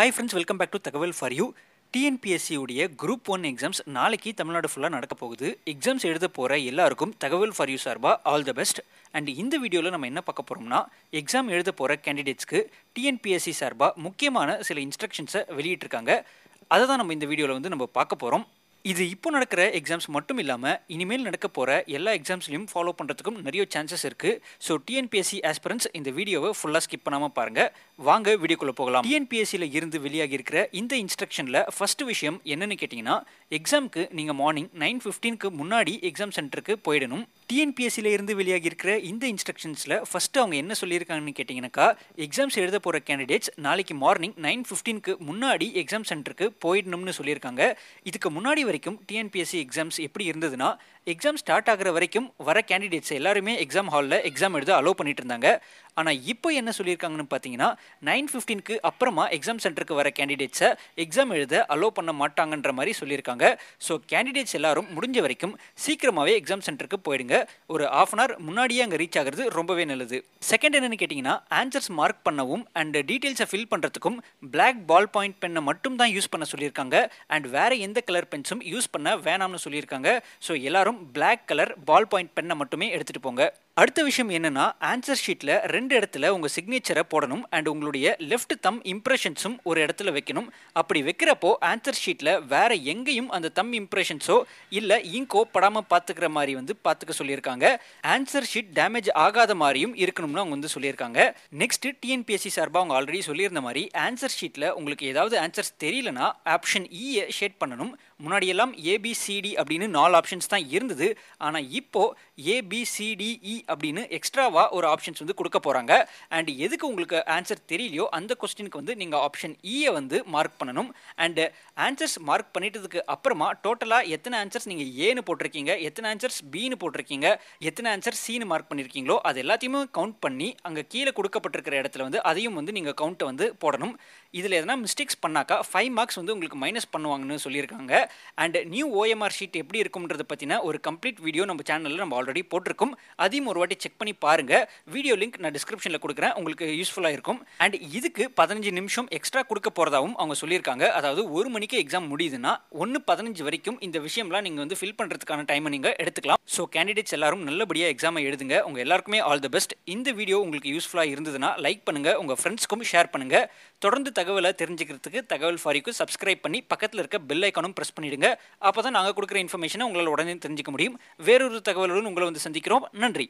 hi friends welcome back to Thagaval for you டிஎன்பிஎஸ்சியுடைய group one exams நாளைக்கு தமிழ்நாடு ஃபுல்லாக நடக்க போகுது எக்ஸாம்ஸ் எழுத போகிற எல்லாருக்கும் தகவல் ஃபார் யூ சார்பாக ஆல் த பெஸ்ட் அண்ட் இந்த வீடியோவில் நம்ம என்ன பார்க்க போகிறோம்னா எக்ஸாம் எழுத போகிற கேண்டிடேட்ஸ்க்கு டிஎன்பிஎஸ்சி சார்பாக முக்கியமான சில இன்ஸ்ட்ரக்ஷன்ஸை வெளியிட்டிருக்காங்க அதை தான் நம்ம இந்த வீடியோவில் வந்து நம்ம பார்க்க போகிறோம் இது இப்போ நடக்கிற எக்ஸாம்ஸ் மட்டும் இல்லாமல் இனிமேல் நடக்க போகிற எல்லா எக்ஸாம்ஸ்லையும் ஃபாலோ பண்ணுறதுக்கும் நிறைய சான்சஸ் இருக்குது ஸோ டிஎன்பிஎஸ்சி ஆஸ்பரன்ஸ் இந்த வீடியோவை ஃபுல்லாக ஸ்கிப் பண்ணாமல் பாருங்கள் வாங்க வீடியோக்குள்ளே போகலாம் டிஎன்பிஎஸ்சியில் இருந்து வெளியாகி இருக்கிற இந்த இன்ஸ்ட்ரக்ஷனில் ஃபஸ்ட்டு விஷயம் என்னென்னு கேட்டிங்கன்னா எக்ஸாமுக்கு நீங்கள் மார்னிங் நைன் ஃபிஃப்டீனுக்கு முன்னாடி எக்ஸாம் சென்டருக்கு போயிடணும் டிஎன்பிஎஸ்சியில் இருந்து வெளியாகி இருக்கிற இந்த இன்ஸ்ட்ரக்ஷன்ஸில் ஃபஸ்ட்டு அவங்க என்ன சொல்லியிருக்காங்கன்னு கேட்டிங்கனாக்கா எக்ஸாம்ஸ் எழுத போகிற கேண்டிடேட்ஸ் நாளைக்கு மார்னிங் நைன் ஃபிஃப்டீனுக்கு முன்னாடி எக்ஸாம் சென்டருக்கு போயிடணும்னு சொல்லியிருக்காங்க இதுக்கு முன்னாடி வரைக்கும் டிஎன்பிஎஸ்சி எக்ஸாம்ஸ் எப்படி இருந்ததுன்னா எக்ஸாம் ஸ்டார்ட் ஆகிற வரைக்கும் வர கேண்டிடேட்ஸ் எல்லாருமே எக்ஸாம் ஹாலில் எக்ஸாம் எழுத அலோவ் பண்ணிட்டு இருந்தாங்க ஆனால் இப்போ என்ன சொல்லியிருக்காங்கன்னு பார்த்தீங்கன்னா நைன் ஃபிஃப்டீனுக்கு அப்புறமா எக்ஸாம் சென்டருக்கு வர கேண்டிடேட்ஸை எக்ஸாம் எழுத அலோவ் பண்ண மாட்டாங்கன்ற மாதிரி சொல்லியிருக்காங்க ஸோ கேண்டிடேட்ஸ் எல்லாரும் முடிஞ்ச வரைக்கும் சீக்கிரமாகவே எக்ஸாம் சென்டருக்கு போயிடுங்க ஒரு ஆஃப் அன் ஹவர் முன்னாடியே அங்கே ரீச் ஆகிறது ரொம்பவே நல்லது செகண்ட் என்னென்னு கேட்டிங்கன்னா ஆன்சர்ஸ் மார்க் பண்ணவும் அண்ட் டீட்டெயில்ஸை ஃபில் பண்ணுறதுக்கும் பிளாக் பால் பாயிண்ட் பென்னை மட்டும் தான் யூஸ் பண்ண சொல்லியிருக்காங்க அண்ட் வேறு எந்த கலர் பென்ஸும் யூஸ் பண்ண வேணாம்னு சொல்லியிருக்காங்க ஸோ எல்லாரும் பிளாக் கலர் பால் பாயிண்ட் பென்னை மட்டுமே எடுத்துகிட்டு போங்க அடுத்த விஷயம் என்னன்னா ஆன்சர் ஷீட்டில் ரெண்டு இடத்துல உங்கள் சிக்னேச்சரை போடணும் அண்ட் உங்களுடைய லெஃப்ட் தம் இம்ப்ரெஷன்ஸும் ஒரு இடத்துல வைக்கணும் அப்படி வைக்கிறப்போ ஆன்சர் ஷீட்டில் வேற எங்கேயும் அந்த தம் இம்ப்ரெஷன்ஸோ இல்லை இங்கோ படாமல் பார்த்துக்கிற மாதிரி வந்து பார்த்துக்க சொல்லியிருக்காங்க ஆன்சர் ஷீட் டேமேஜ் ஆகாத மாதிரியும் இருக்கணும்னு அவங்க வந்து சொல்லியிருக்காங்க நெக்ஸ்ட் டிஎன்பிஎஸ்சி சார்பாக அவங்க ஆல்ரெடி சொல்லியிருந்த மாதிரி ஆன்சர் ஷீட்டில் உங்களுக்கு ஏதாவது ஆன்சர்ஸ் தெரியலனா ஆப்ஷன் இயை ஷேட் பண்ணணும் முன்னாடியெல்லாம் ஏபிசிடி அப்படின்னு நாலு ஆப்ஷன்ஸ் தான் இருந்தது ஆனால் இப்போது ஏபிசிடிஇ e அப்படின்னு எக்ஸ்ட்ராவாக ஒரு ஆப்ஷன்ஸ் வந்து கொடுக்க போகிறாங்க அண்ட் எதுக்கு உங்களுக்கு ஆன்சர் தெரியலையோ அந்த கொஸ்டினுக்கு வந்து நீங்கள் ஆப்ஷன் இயை e வந்து மார்க் பண்ணணும் அண்டு ஆன்சர்ஸ் மார்க் பண்ணிட்டதுக்கு அப்புறமா டோட்டலாக எத்தனை ஆன்சர்ஸ் நீங்கள் ஏன்னு போட்டிருக்கீங்க எத்தனை ஆன்சர்ஸ் பின்னு போட்டிருக்கீங்க எத்தனை ஆன்சர் சின்னு மார்க் பண்ணியிருக்கீங்களோ அது எல்லாத்தையுமே கவுண்ட் பண்ணி அங்கே கீழே கொடுக்கப்பட்டிருக்கிற இடத்துல வந்து அதையும் வந்து நீங்கள் கவுண்ட்டை வந்து போடணும் இதில் எதனா மிஸ்டேக்ஸ் பண்ணாக்கா ஃபைவ் மார்க்ஸ் வந்து உங்களுக்கு மைனஸ் பண்ணுவாங்கன்னு சொல்லியிருக்காங்க அண்ட் நியூ ஓஎம்ஆர் ஷீட் எப்படி இருக்கும்ன்றத பற்றின ஒரு கம்ப்ளீட் வீடியோ நம்ம சேனலில் நம்ம ஆல்ரெடி போட்டிருக்கோம் அதையும் ஒரு வாட்டி செக் பண்ணி பாருங்கள் வீடியோ லிங்க் நான் டிஸ்கிரிப்ஷனில் கொடுக்குறேன் உங்களுக்கு யூஸ்ஃபுல்லாக இருக்கும் அண்ட் இதுக்கு பதினஞ்சு நிமிஷம் எக்ஸ்ட்ரா கொடுக்க போகிறதாகவும் அவங்க சொல்லியிருக்காங்க அதாவது ஒரு மணிக்கு எக்ஸாம் முடியுதுன்னா ஒன்று பதினஞ்சு வரைக்கும் இந்த விஷயம்லாம் நீங்கள் வந்து ஃபில் பண்ணுறதுக்கான டைமை நீங்கள் எடுத்துக்கலாம் ஸோ கேண்டிடேட்ஸ் எல்லாரும் நல்லபடியாக எக்ஸாமை எழுதுங்க உங்கள் எல்லாருக்குமே ஆல் தி பெஸ்ட் இந்த வீடியோ உங்களுக்கு யூஸ்ஃபுல்லாக இருந்ததுன்னா லைக் பண்ணுங்கள் உங்கள் ஃப்ரெண்ட்ஸ்க்கும் ஷேர் பண்ணுங்கள் தொடர்ந்து தகவலை தெரிஞ்சுக்கிறதுக்கு தகவல் ஃபாரிக்கும் சப்ஸ்கிரைப் பண்ணி பக்கத்தில் இருக்க பெல் ஐக்கானும் ப்ரெஸ் பண்ணிவிடுங்க அப்போ தான் நாங்கள் கொடுக்குற இன்ஃபர்மேஷனை உங்களால் உடனே தெரிஞ்சிக்க முடியும் வேறொரு தகவலுடன் உங்களை வந்து சந்திக்கிறோம் நன்றி